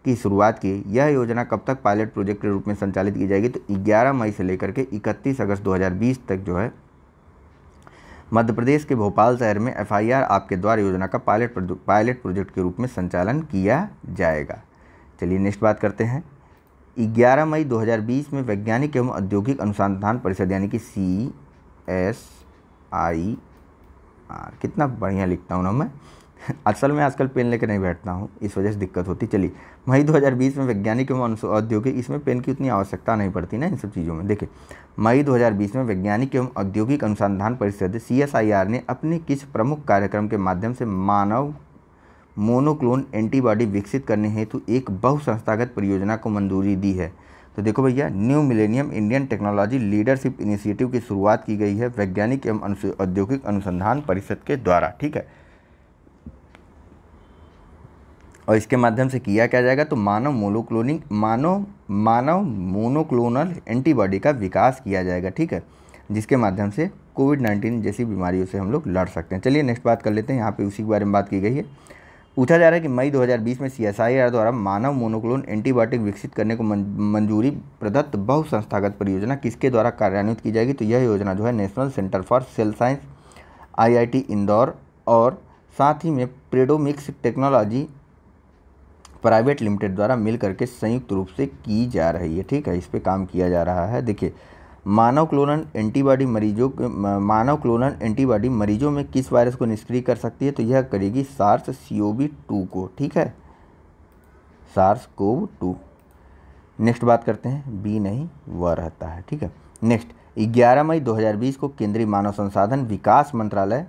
की शुरुआत की यह योजना कब तक पायलट प्रोजेक्ट के रूप में संचालित की जाएगी तो 11 मई से लेकर के 31 अगस्त 2020 तक जो है मध्य प्रदेश के भोपाल शहर में एफ आपके द्वार योजना का पायलट पायलट प्रोजेक्ट के रूप में संचालन किया जाएगा चलिए नेक्स्ट बात करते हैं 11 मई 2020 में वैज्ञानिक एवं औद्योगिक अनुसंधान परिषद यानी कि सी एस आई आर कितना बढ़िया लिखता हूँ ना मैं असल में आजकल पेन लेकर नहीं बैठता हूँ इस वजह से दिक्कत होती चली मई 2020 में वैज्ञानिक एवं औद्योगिक इसमें पेन की उतनी आवश्यकता नहीं पड़ती ना इन सब चीज़ों में देखिए मई 2020 में वैज्ञानिक एवं औद्योगिक अनुसंधान परिषद सी ने अपने किस प्रमुख कार्यक्रम के माध्यम से मानव मोनोक्लोन एंटीबॉडी विकसित करने हेतु एक बहुसंस्थागत परियोजना को मंजूरी दी है तो देखो भैया new millennium Indian technology leadership initiative की शुरुआत की गई है वैज्ञानिक एवं औद्योगिक अनुसंधान परिषद के द्वारा ठीक है और इसके माध्यम से किया क्या जाएगा तो मानव मोनोक्लोनिंग मानव मानव मोनोक्लोनल एंटीबॉडी का विकास किया जाएगा ठीक है जिसके माध्यम से कोविड नाइन्टीन जैसी बीमारियों से हम लोग लड़ सकते हैं चलिए नेक्स्ट बात कर लेते हैं यहाँ पे उसी के बारे में बात की गई है पूछा जा रहा है कि मई 2020 में सीएसआईआर द्वारा मानव मोनोक्लोन एंटीबायोटिक विकसित करने को मंजूरी प्रदत्त बहुसंस्थागत परियोजना किसके द्वारा कार्यान्वित की जाएगी तो यह योजना जो है National Centre for Cell Science IIT Indore और साथ ही में प्रेडोमिक्स टेक्नोलॉजी प्राइवेट लिमिटेड द्वारा मिल करके संयुक्त रूप से की जा रही है ठीक है इस पर काम किया जा रहा है देखिए मानव क्लोनल एंटीबॉडी मरीजों मानव क्लोनल एंटीबॉडी मरीजों में किस वायरस को निष्क्रिय कर सकती है तो यह करेगी सार्स सी टू को ठीक है सार्स कोव टू नेक्स्ट बात करते हैं बी नहीं व रहता है ठीक है नेक्स्ट 11 मई 2020 को केंद्रीय मानव संसाधन विकास मंत्रालय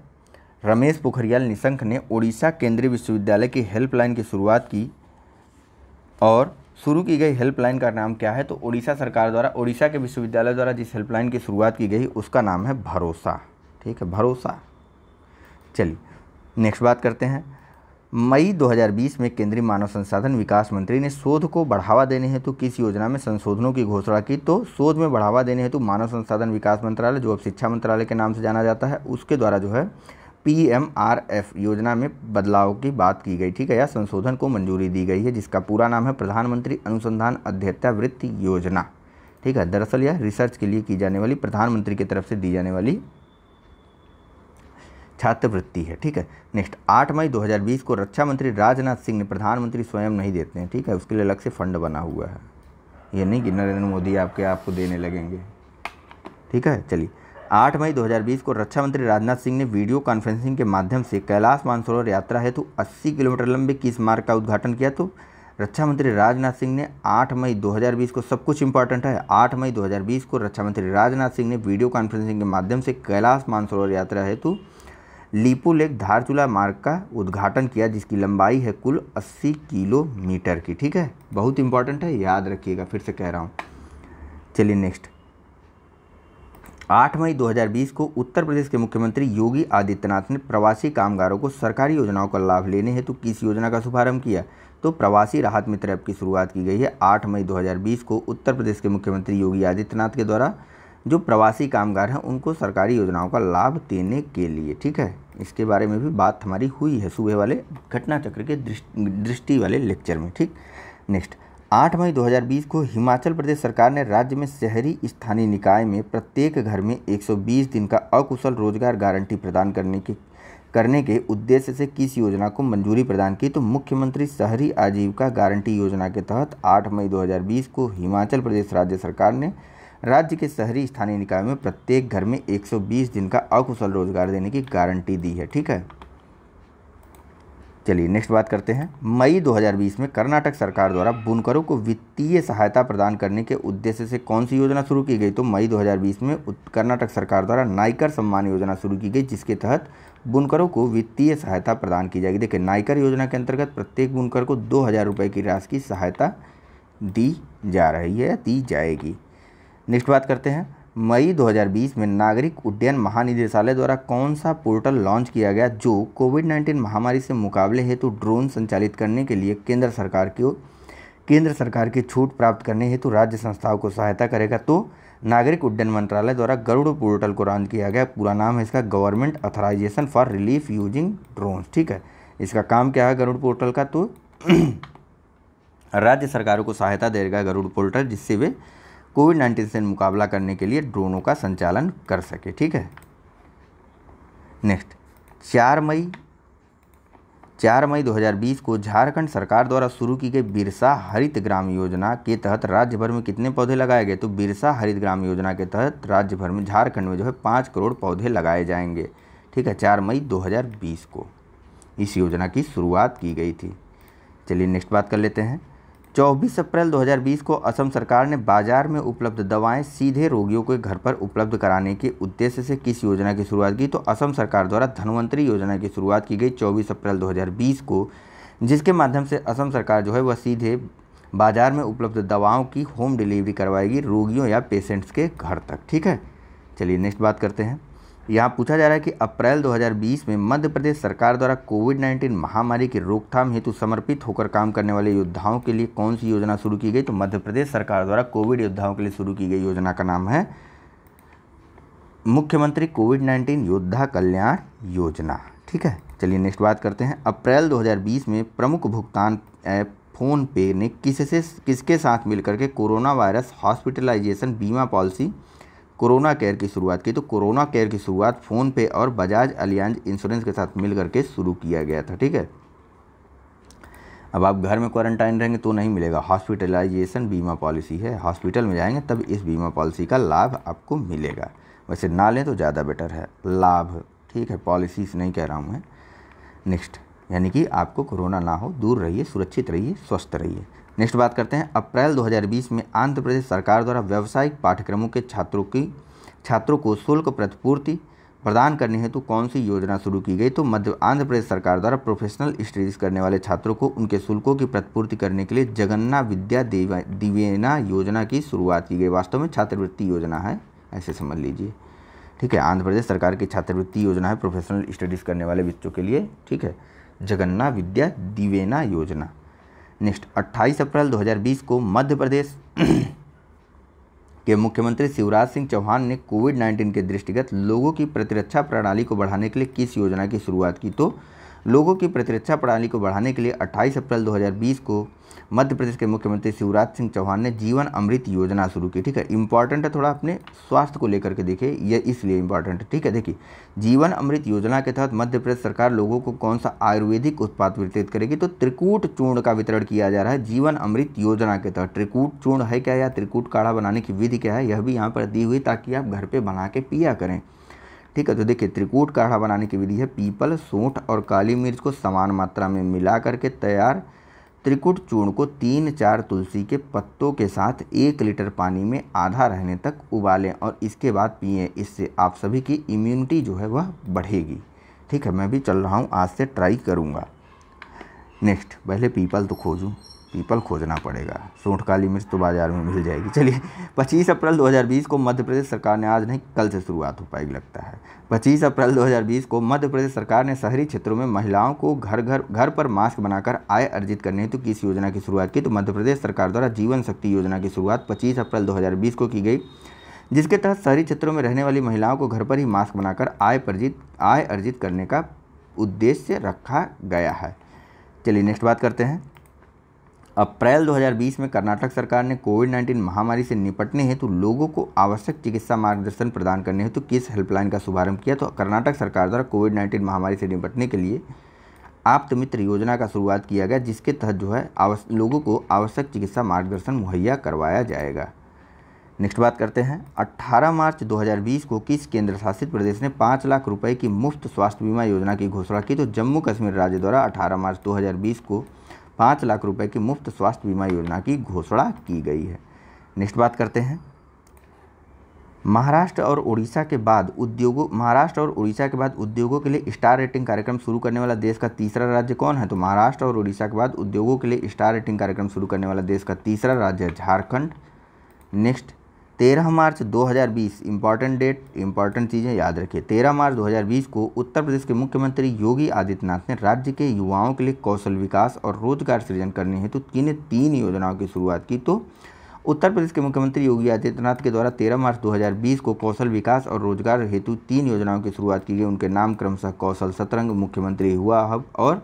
रमेश पोखरियाल निशंक ने ओडिशा केंद्रीय विश्वविद्यालय की हेल्पलाइन की शुरुआत की और शुरू की गई हेल्पलाइन का नाम क्या है तो उड़ीसा सरकार द्वारा उड़ीसा के विश्वविद्यालय द्वारा जिस हेल्पलाइन की शुरुआत की गई उसका नाम है भरोसा ठीक है भरोसा चलिए नेक्स्ट बात करते हैं मई 2020 में केंद्रीय मानव संसाधन विकास मंत्री ने शोध को बढ़ावा देने हेतु किस योजना में संशोधनों की घोषणा की तो शोध में बढ़ावा देने हेतु मानव संसाधन विकास मंत्रालय जो अब शिक्षा मंत्रालय के नाम से जाना जाता है उसके द्वारा जो है पीएमआरएफ योजना में बदलाव की बात की गई ठीक है या संशोधन को मंजूरी दी गई है जिसका पूरा नाम है प्रधानमंत्री अनुसंधान अध्ययता वृत्ति योजना ठीक है दरअसल यह रिसर्च के लिए की जाने वाली प्रधानमंत्री की तरफ से दी जाने वाली छात्रवृत्ति है ठीक है नेक्स्ट आठ मई 2020 को रक्षा मंत्री राजनाथ सिंह ने प्रधानमंत्री स्वयं नहीं देते हैं ठीक है उसके लिए अलग से फंड बना हुआ है ये नहीं कि नरेंद्र मोदी आपके आपको देने लगेंगे ठीक है चलिए 8 मई 2020 को रक्षा मंत्री राजनाथ सिंह ने वीडियो कॉन्फ्रेंसिंग के माध्यम से कैलाश मानसरोवर यात्रा हेतु 80 किलोमीटर लंबे किस मार्ग का उद्घाटन किया तो रक्षा मंत्री राजनाथ सिंह ने 8 मई 2020 को सब कुछ इंपॉर्टेंट है 8 मई 2020 को रक्षा मंत्री राजनाथ सिंह ने वीडियो कॉन्फ्रेंसिंग के माध्यम से कैलाश मानसरोवर यात्रा हेतु लीपू लेक धारचूला मार्ग का उद्घाटन किया जिसकी लंबाई है कुल अस्सी किलोमीटर की ठीक है बहुत इंपॉर्टेंट है याद रखिएगा फिर से कह रहा हूँ चलिए नेक्स्ट 8 मई 2020 को उत्तर प्रदेश के मुख्यमंत्री योगी आदित्यनाथ ने प्रवासी कामगारों को सरकारी योजनाओं का लाभ लेने हेतु तो किस योजना का शुभारंभ किया तो प्रवासी राहत मित्र ऐप की शुरुआत की गई है 8 मई 2020 को उत्तर प्रदेश के मुख्यमंत्री योगी आदित्यनाथ के द्वारा जो प्रवासी कामगार हैं उनको सरकारी योजनाओं का लाभ देने के लिए ठीक है इसके बारे में भी बात हमारी हुई है सुबह वाले घटना चक्र के दृष्टि वाले लेक्चर में ठीक नेक्स्ट 8 मई 2020 को हिमाचल प्रदेश सरकार ने राज्य में शहरी स्थानीय निकाय में प्रत्येक घर में 120 दिन का अकुशल रोजगार गारंटी प्रदान करने के करने के उद्देश्य से किस योजना को मंजूरी प्रदान की तो मुख्यमंत्री शहरी आजीविका गारंटी योजना के तहत 8 मई 2020 को हिमाचल प्रदेश राज्य सरकार ने राज्य के शहरी स्थानीय निकाय में प्रत्येक घर में एक दिन का अकुशल रोजगार देने की गारंटी दी है ठीक है चलिए नेक्स्ट बात करते हैं मई 2020 में कर्नाटक सरकार द्वारा बुनकरों को वित्तीय सहायता प्रदान करने के उद्देश्य से कौन सी योजना शुरू की गई तो मई 2020 में कर्नाटक सरकार द्वारा नाइकर सम्मान योजना शुरू की गई जिसके तहत बुनकरों को वित्तीय सहायता प्रदान की जाएगी देखिए नाइकर योजना के अंतर्गत प्रत्येक बुनकर को दो हज़ार रुपये की राशि की सहायता दी जा रही है दी जाएगी नेक्स्ट बात करते हैं मई 2020 में नागरिक उड्डयन महानिदेशालय द्वारा कौन सा पोर्टल लॉन्च किया गया जो कोविड 19 महामारी से मुकाबले हेतु तो ड्रोन संचालित करने के लिए केंद्र सरकार की केंद्र सरकार की छूट प्राप्त करने हेतु तो राज्य संस्थाओं को सहायता करेगा तो नागरिक उड्डयन मंत्रालय द्वारा गरुड़ पोर्टल को लॉन्च किया गया पूरा नाम है इसका government authorisation for relief using drone ठीक है इसका काम क्या है गरुड़ पोर्टल का तो राज्य सरकारों को सहायता देगा गरुड़ पोर्टल जिससे वे कोविड नाइन्टीन से मुकाबला करने के लिए ड्रोनों का संचालन कर सके ठीक है नेक्स्ट चार मई चार मई 2020 को झारखंड सरकार द्वारा शुरू की गई बिरसा हरित ग्राम योजना के तहत राज्य भर में कितने पौधे लगाए गए तो बिरसा हरित ग्राम योजना के तहत राज्य भर में झारखंड में जो है पाँच करोड़ पौधे लगाए जाएंगे ठीक है चार मई 2020 को इस योजना की शुरुआत की गई थी चलिए नेक्स्ट बात कर लेते हैं 24 अप्रैल 2020 को असम सरकार ने बाजार में उपलब्ध दवाएं सीधे रोगियों के घर पर उपलब्ध कराने के उद्देश्य से किस योजना की शुरुआत की तो असम सरकार द्वारा धनवंतरी योजना की शुरुआत की गई 24 अप्रैल 2020 को जिसके माध्यम से असम सरकार जो है वह सीधे बाज़ार में उपलब्ध दवाओं की होम डिलीवरी करवाएगी रोगियों या पेशेंट्स के घर तक ठीक है चलिए नेक्स्ट बात करते हैं यहाँ पूछा जा रहा है कि अप्रैल 2020 में मध्य प्रदेश सरकार द्वारा कोविड 19 महामारी की रोकथाम हेतु समर्पित होकर काम करने वाले योद्धाओं के लिए कौन सी योजना शुरू की गई तो मध्य प्रदेश सरकार द्वारा कोविड योद्धाओं के लिए शुरू की गई योजना का नाम है मुख्यमंत्री कोविड 19 योद्धा कल्याण योजना ठीक है चलिए नेक्स्ट बात करते हैं अप्रैल 2020 में प्रमुख भुगतान ऐप फ़ोनपे ने किससे किसके साथ मिलकर के कोरोना वायरस हॉस्पिटलाइजेशन बीमा पॉलिसी कोरोना केयर की शुरुआत की तो कोरोना केयर की शुरुआत फ़ोनपे और बजाज अलियांज इंश्योरेंस के साथ मिल करके शुरू किया गया था ठीक है अब आप घर में क्वारंटाइन रहेंगे तो नहीं मिलेगा हॉस्पिटलाइजेशन बीमा पॉलिसी है हॉस्पिटल में जाएंगे तब इस बीमा पॉलिसी का लाभ आपको मिलेगा वैसे ना लें तो ज़्यादा बेटर है लाभ ठीक है पॉलिसी नहीं कह रहा हूँ मैं नेक्स्ट यानी कि आपको कोरोना ना हो दूर रहिए सुरक्षित रहिए स्वस्थ रहिए नेक्स्ट बात करते हैं अप्रैल 2020 में आंध्र प्रदेश सरकार द्वारा व्यावसायिक पाठ्यक्रमों के छात्रों की छात्रों को शुल्क प्रतिपूर्ति प्रदान करने हेतु तो कौन सी योजना शुरू की गई तो मध्य आंध्र प्रदेश सरकार द्वारा प्रोफेशनल स्टडीज करने वाले छात्रों को उनके शुल्कों की प्रतिपूर्ति करने के लिए जगन्ना विद्या दिवेना योजना की शुरुआत की गई वास्तव में छात्रवृत्ति योजना है ऐसे समझ लीजिए ठीक है आंध्र प्रदेश सरकार की छात्रवृत्ति योजना है प्रोफेशनल स्टडीज़ करने वाले बच्चों के लिए ठीक है जगन्ना विद्या दिवेना योजना नेक्स्ट 28 अप्रैल 2020 को मध्य प्रदेश के मुख्यमंत्री शिवराज सिंह चौहान ने कोविड 19 के दृष्टिगत लोगों की प्रतिरक्षा प्रणाली को बढ़ाने के लिए किस योजना की शुरुआत की तो लोगों की प्रतिरक्षा प्रणाली को बढ़ाने के लिए 28 अप्रैल 2020 को मध्य प्रदेश के मुख्यमंत्री शिवराज सिंह चौहान ने जीवन अमृत योजना शुरू की ठीक है इंपॉर्टेंट है थोड़ा अपने स्वास्थ्य को लेकर के देखिए ये इसलिए इंपॉर्टेंट है ठीक है देखिए जीवन अमृत योजना के तहत मध्य प्रदेश सरकार लोगों को कौन सा आयुर्वेदिक उत्पाद वितरित करेगी तो त्रिकूट चूर्ण का वितरण किया जा रहा है जीवन अमृत योजना के तहत त्रिकूट चूर्ण है क्या या त्रिकूट काढ़ा बनाने की विधि क्या है यह भी यहाँ पर दी हुई ताकि आप घर पर बना के पिया करें ठीक है तो देखिए त्रिकूट काढ़ा बनाने की विधि है पीपल सोंठ और काली मिर्च को समान मात्रा में मिला करके तैयार त्रिकुट चूर्ण को तीन चार तुलसी के पत्तों के साथ एक लीटर पानी में आधा रहने तक उबालें और इसके बाद पिएं इससे आप सभी की इम्यूनिटी जो है वह बढ़ेगी ठीक है मैं भी चल रहा हूँ आज से ट्राई करूँगा नेक्स्ट पहले पीपल तो खोजूँ पीपल खोजना पड़ेगा सूठ काली मिर्च तो बाज़ार में मिल जाएगी चलिए 25 अप्रैल 2020 को मध्य प्रदेश सरकार ने आज नहीं कल से शुरुआत हो पाएगी लगता है 25 अप्रैल 2020 को मध्य प्रदेश सरकार ने शहरी क्षेत्रों में महिलाओं को घर घर घर पर मास्क बनाकर आय अर्जित करने हेतु तो किस योजना की शुरुआत की तो मध्य प्रदेश सरकार द्वारा जीवन शक्ति योजना की शुरुआत पच्चीस अप्रैल दो को की गई जिसके तहत शहरी क्षेत्रों में रहने वाली महिलाओं को घर पर ही मास्क बनाकर आय अर्जित आय अर्जित करने का उद्देश्य रखा गया है चलिए नेक्स्ट बात करते हैं अप्रैल 2020 में कर्नाटक सरकार ने कोविड 19 महामारी से निपटने हेतु लोगों को आवश्यक चिकित्सा मार्गदर्शन प्रदान करने हेतु किस हेल्पलाइन का शुभारंभ किया तो कर्नाटक सरकार द्वारा कोविड 19 महामारी से निपटने के लिए आप्त मित्र योजना का शुरुआत किया गया जिसके तहत जो है लोगों को आवश्यक चिकित्सा मार्गदर्शन मुहैया करवाया जाएगा नेक्स्ट बात करते हैं 18 मार्च 2020 को किस केंद्र शासित प्रदेश ने पाँच लाख रुपए की मुफ्त स्वास्थ्य बीमा योजना की घोषणा की तो जम्मू कश्मीर राज्य द्वारा 18 मार्च 2020 को पाँच लाख रुपए की मुफ्त स्वास्थ्य बीमा योजना की घोषणा की गई है नेक्स्ट बात करते हैं महाराष्ट्र और उड़ीसा के बाद उद्योगों महाराष्ट्र और उड़ीसा के बाद उद्योगों के लिए स्टार रेटिंग कार्यक्रम शुरू करने वाला देश का तीसरा राज्य कौन है तो महाराष्ट्र और उड़ीसा के बाद उद्योगों के लिए स्टार रेटिंग कार्यक्रम शुरू करने वाला देश का तीसरा राज्य है झारखंड नेक्स्ट तेरह मार्च 2020 इंपॉर्टेंट डेट इंपॉर्टेंट चीज़ें याद रखिए तेरह मार्च 2020 को उत्तर प्रदेश के मुख्यमंत्री योगी आदित्यनाथ ने राज्य के युवाओं के लिए कौशल विकास और रोजगार सृजन करने हेतु तो किन तीन योजनाओं की शुरुआत की तो उत्तर प्रदेश के मुख्यमंत्री योगी आदित्यनाथ के द्वारा 13 मार्च 2020 को कौशल विकास और रोजगार हेतु तीन योजनाओं की शुरुआत की गई उनके नाम क्रमशः कौशल सतरंग मुख्यमंत्री हुआ हब और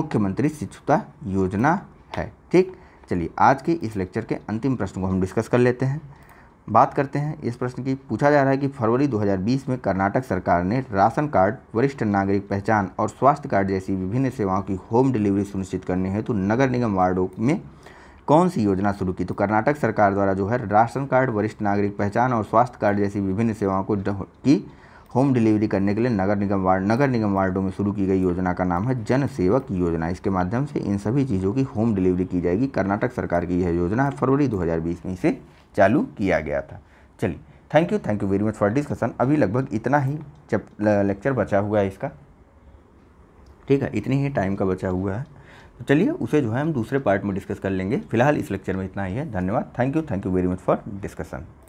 मुख्यमंत्री शिक्षुता योजना है ठीक चलिए आज के इस लेक्चर के अंतिम प्रश्न को हम डिस्कस कर लेते हैं बात करते हैं इस प्रश्न की पूछा जा रहा है कि फरवरी 2020 में कर्नाटक सरकार ने राशन कार्ड वरिष्ठ नागरिक पहचान और स्वास्थ्य कार्ड जैसी विभिन्न सेवाओं की होम डिलीवरी सुनिश्चित करने हेतु तो नगर निगम वार्डों में कौन सी योजना शुरू की तो कर्नाटक सरकार द्वारा जो है राशन कार्ड वरिष्ठ नागरिक पहचान और स्वास्थ्य कार्ड जैसी विभिन्न सेवाओं को की होम डिलीवरी करने के लिए नगर निगम वार्ड नगर निगम वार्डों में शुरू की गई योजना का नाम है जन सेवक योजना इसके माध्यम से इन सभी चीज़ों की होम डिलीवरी की जाएगी कर्नाटक सरकार की यह योजना है फरवरी 2020 में इसे चालू किया गया था चलिए thank you thank you very much for discussion अभी लगभग इतना ही जब लेक्चर बचा हुआ है इसका ठीक है इतनी ही टाइम का बचा हुआ है तो चलिए उसे जो है हम दूसरे पार्ट में डिस्कस कर लेंगे फिलहाल इस लेक्चर में इतना ही है धन्यवाद thank you thank you very much for discussion